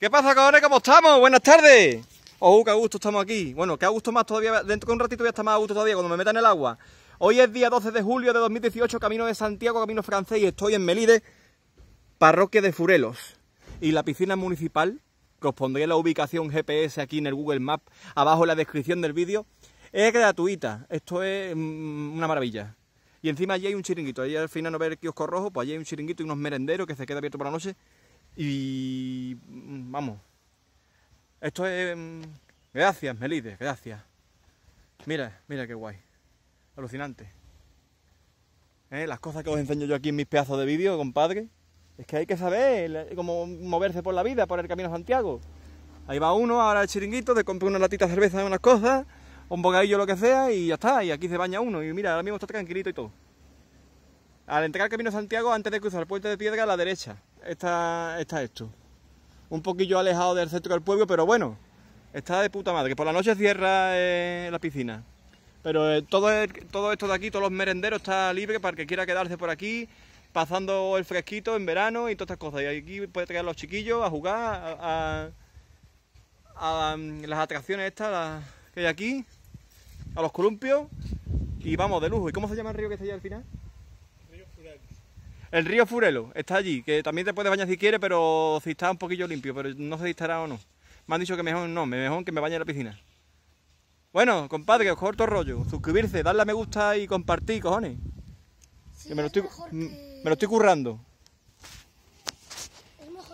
¿Qué pasa, cabrones? ¿Cómo estamos? Buenas tardes. Oh, qué gusto estamos aquí. Bueno, qué a gusto más todavía. Dentro de un ratito voy a estar más a gusto todavía cuando me metan en el agua. Hoy es día 12 de julio de 2018, camino de Santiago, camino francés, y estoy en Melide, parroquia de Furelos. Y la piscina municipal, que os pondré la ubicación GPS aquí en el Google Map, abajo en la descripción del vídeo, es gratuita. Esto es mm, una maravilla. Y encima allí hay un chiringuito. Allí al final no ver el kiosco rojo, pues allí hay un chiringuito y unos merenderos que se queda abierto por la noche. Y vamos. Esto es... Mm, gracias, Melide, gracias. Mira, mira qué guay. Alucinante. Eh, las cosas que os enseño yo aquí en mis pedazos de vídeo, compadre. Es que hay que saber eh, cómo moverse por la vida, por el camino Santiago. Ahí va uno, ahora el chiringuito, te compra una latita de cerveza, unas cosas, un bocadillo, lo que sea, y ya está. Y aquí se baña uno. Y mira, ahora mismo está tranquilito y todo. Al entrar al camino Santiago, antes de cruzar el puente de piedra, a la derecha está esto un poquillo alejado del centro del pueblo, pero bueno, está de puta madre. Por la noche cierra eh, la piscina. Pero eh, todo, todo esto de aquí, todos los merenderos, está libre para que quiera quedarse por aquí, pasando el fresquito en verano y todas estas cosas. Y aquí puede traer a los chiquillos a jugar, a, las atracciones estas que hay aquí, a los columpios. Y vamos, de lujo. ¿Y cómo se llama el río que está allá al final? Río el río Furelo está allí, que también te puedes bañar si quieres, pero si está un poquillo limpio, pero no sé si estará o no. Me han dicho que mejor no, mejor que me bañe en la piscina. Bueno, compadre, que os corto rollo. Suscribirse, darle a me gusta y compartir, cojones. que me, lo estoy, me lo estoy currando.